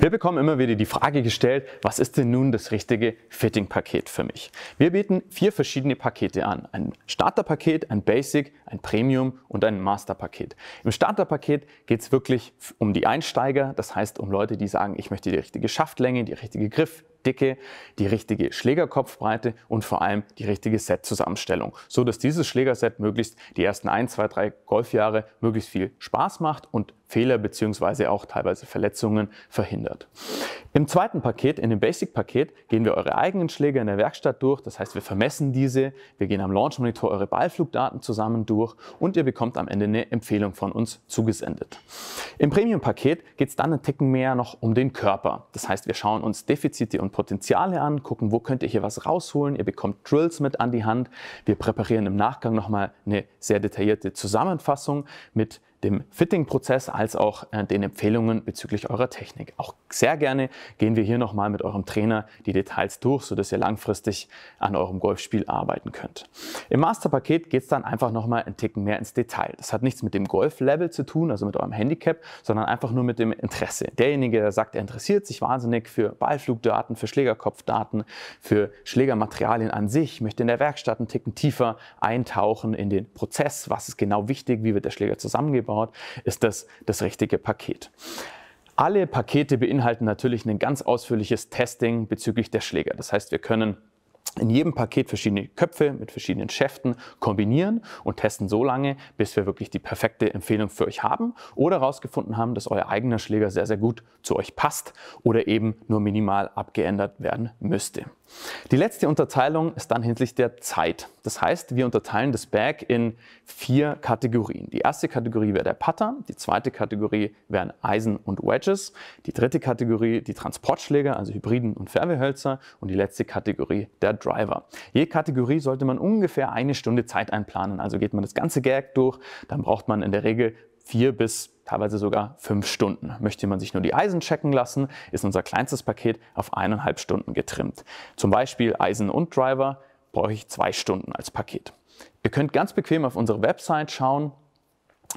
Wir bekommen immer wieder die Frage gestellt, was ist denn nun das richtige Fitting-Paket für mich? Wir bieten vier verschiedene Pakete an. Ein Starter-Paket, ein Basic, ein Premium und ein Master-Paket. Im Starter-Paket geht es wirklich um die Einsteiger, das heißt um Leute, die sagen, ich möchte die richtige Schaftlänge, die richtige Griff, Dicke, die richtige Schlägerkopfbreite und vor allem die richtige Set-Zusammenstellung, so dass dieses Schlägerset möglichst die ersten 1, 2, 3 Golfjahre möglichst viel Spaß macht und Fehler bzw. auch teilweise Verletzungen verhindert. Im zweiten Paket, in dem Basic-Paket, gehen wir eure eigenen Schläger in der Werkstatt durch. Das heißt, wir vermessen diese, wir gehen am Launch-Monitor eure Ballflugdaten zusammen durch und ihr bekommt am Ende eine Empfehlung von uns zugesendet. Im Premium-Paket geht es dann einen Ticken mehr noch um den Körper. Das heißt, wir schauen uns Defizite und Potenziale an, gucken, wo könnt ihr hier was rausholen. Ihr bekommt Drills mit an die Hand. Wir präparieren im Nachgang nochmal eine sehr detaillierte Zusammenfassung mit dem Fitting-Prozess als auch äh, den Empfehlungen bezüglich eurer Technik. Auch sehr gerne gehen wir hier nochmal mit eurem Trainer die Details durch, sodass ihr langfristig an eurem Golfspiel arbeiten könnt. Im Masterpaket geht es dann einfach nochmal einen Ticken mehr ins Detail. Das hat nichts mit dem Golf-Level zu tun, also mit eurem Handicap, sondern einfach nur mit dem Interesse. Derjenige, der sagt, er interessiert sich wahnsinnig für Ballflugdaten, für Schlägerkopfdaten, für Schlägermaterialien an sich, möchte in der Werkstatt einen Ticken tiefer eintauchen in den Prozess, was ist genau wichtig, wie wird der Schläger zusammengebracht gebaut, ist das das richtige Paket. Alle Pakete beinhalten natürlich ein ganz ausführliches Testing bezüglich der Schläger. Das heißt, wir können in jedem Paket verschiedene Köpfe mit verschiedenen Schäften kombinieren und testen so lange, bis wir wirklich die perfekte Empfehlung für euch haben oder herausgefunden haben, dass euer eigener Schläger sehr, sehr gut zu euch passt oder eben nur minimal abgeändert werden müsste. Die letzte Unterteilung ist dann hinsichtlich der Zeit. Das heißt, wir unterteilen das Bag in vier Kategorien. Die erste Kategorie wäre der Putter, die zweite Kategorie wären Eisen und Wedges, die dritte Kategorie die Transportschläger, also Hybriden und Färbehölzer und die letzte Kategorie der der Driver. Je Kategorie sollte man ungefähr eine Stunde Zeit einplanen. Also geht man das ganze Gag durch, dann braucht man in der Regel vier bis teilweise sogar fünf Stunden. Möchte man sich nur die Eisen checken lassen, ist unser kleinstes Paket auf eineinhalb Stunden getrimmt. Zum Beispiel Eisen und Driver brauche ich zwei Stunden als Paket. Ihr könnt ganz bequem auf unsere Website schauen,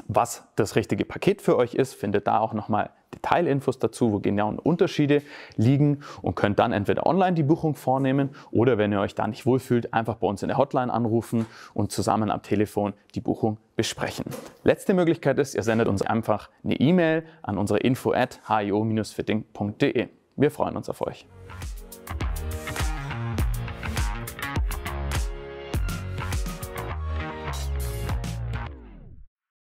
was das richtige Paket für euch ist, findet da auch nochmal Detailinfos dazu, wo genauen Unterschiede liegen und könnt dann entweder online die Buchung vornehmen oder wenn ihr euch da nicht wohlfühlt, einfach bei uns in der Hotline anrufen und zusammen am Telefon die Buchung besprechen. Letzte Möglichkeit ist, ihr sendet uns einfach eine E-Mail an unsere info at hio-fitting.de. Wir freuen uns auf euch.